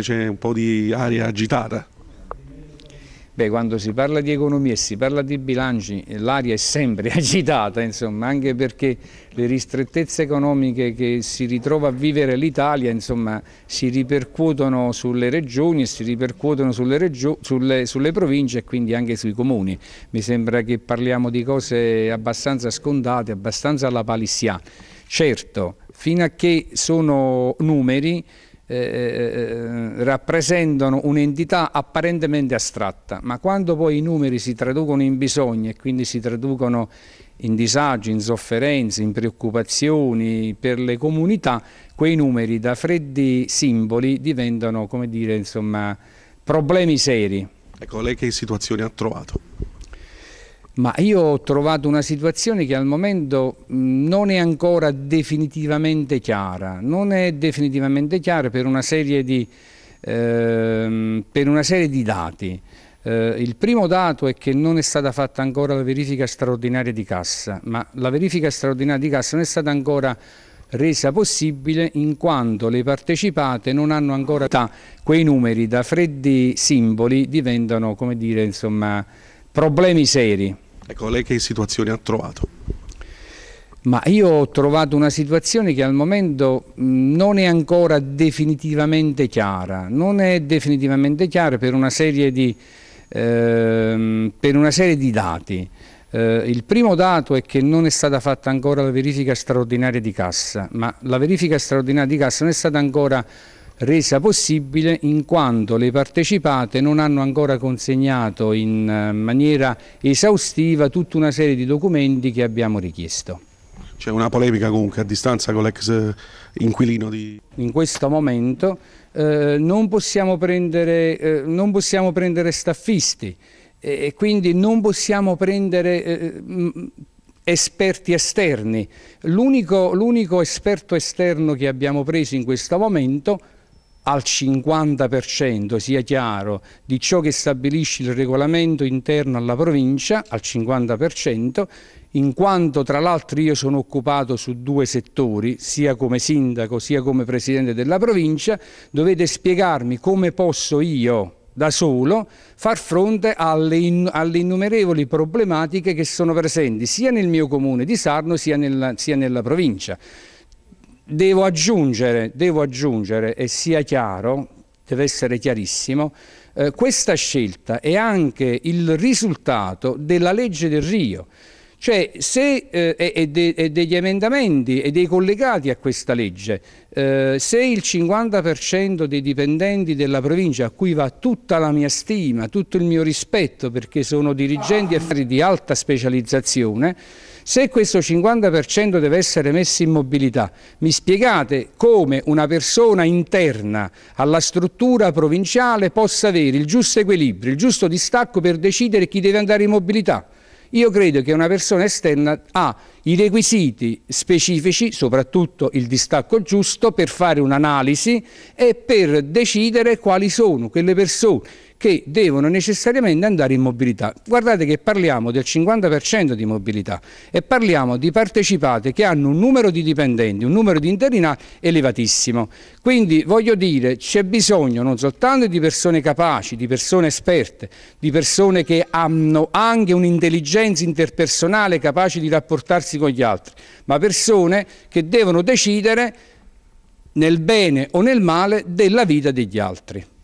C'è un po' di aria agitata. Beh, quando si parla di economia e si parla di bilanci, l'aria è sempre agitata, insomma, anche perché le ristrettezze economiche che si ritrova a vivere l'Italia, si ripercuotono sulle regioni e si ripercuotono sulle, regio sulle, sulle province e quindi anche sui comuni. Mi sembra che parliamo di cose abbastanza scontate, abbastanza alla palissia. Certo, fino a che sono numeri eh, eh, eh, rappresentano un'entità apparentemente astratta, ma quando poi i numeri si traducono in bisogni e quindi si traducono in disagi, in sofferenze, in preoccupazioni per le comunità, quei numeri da freddi simboli diventano, come dire, insomma, problemi seri. Ecco, lei che situazione ha trovato? ma io ho trovato una situazione che al momento mm, non è ancora definitivamente chiara, non è definitivamente chiara per una serie di, eh, una serie di dati. Eh, il primo dato è che non è stata fatta ancora la verifica straordinaria di cassa, ma la verifica straordinaria di cassa non è stata ancora resa possibile in quanto le partecipate non hanno ancora quei numeri da freddi simboli diventano come dire insomma problemi seri. Ecco, lei che situazioni ha trovato? Ma io ho trovato una situazione che al momento mm, non è ancora definitivamente chiara, non è definitivamente chiara per una serie di, eh, una serie di dati. Eh, il primo dato è che non è stata fatta ancora la verifica straordinaria di cassa, ma la verifica straordinaria di cassa non è stata ancora resa possibile in quanto le partecipate non hanno ancora consegnato in eh, maniera esaustiva tutta una serie di documenti che abbiamo richiesto. C'è una polemica comunque a distanza con l'ex eh, inquilino di... In questo momento eh, non, possiamo prendere, eh, non possiamo prendere staffisti eh, e eh, quindi non possiamo prendere mm, esperti esterni. L'unico esperto esterno che abbiamo preso in questo momento al 50%, sia chiaro, di ciò che stabilisce il regolamento interno alla provincia, al 50%, in quanto tra l'altro io sono occupato su due settori, sia come sindaco sia come presidente della provincia, dovete spiegarmi come posso io da solo far fronte alle, in, alle innumerevoli problematiche che sono presenti sia nel mio comune di Sarno sia nella, sia nella provincia. Devo aggiungere, devo aggiungere, e sia chiaro, deve essere chiarissimo, eh, questa scelta è anche il risultato della legge del Rio, cioè se, eh, e, de, e, degli emendamenti e dei collegati a questa legge, eh, se il 50% dei dipendenti della provincia a cui va tutta la mia stima, tutto il mio rispetto perché sono dirigenti e affari di alta specializzazione, se questo 50% deve essere messo in mobilità, mi spiegate come una persona interna alla struttura provinciale possa avere il giusto equilibrio, il giusto distacco per decidere chi deve andare in mobilità? Io credo che una persona esterna ha i requisiti specifici, soprattutto il distacco giusto, per fare un'analisi e per decidere quali sono quelle persone che devono necessariamente andare in mobilità. Guardate che parliamo del 50% di mobilità e parliamo di partecipate che hanno un numero di dipendenti, un numero di interinati elevatissimo. Quindi voglio dire c'è bisogno non soltanto di persone capaci, di persone esperte, di persone che hanno anche un'intelligenza interpersonale capace di rapportarsi con gli altri, ma persone che devono decidere nel bene o nel male della vita degli altri.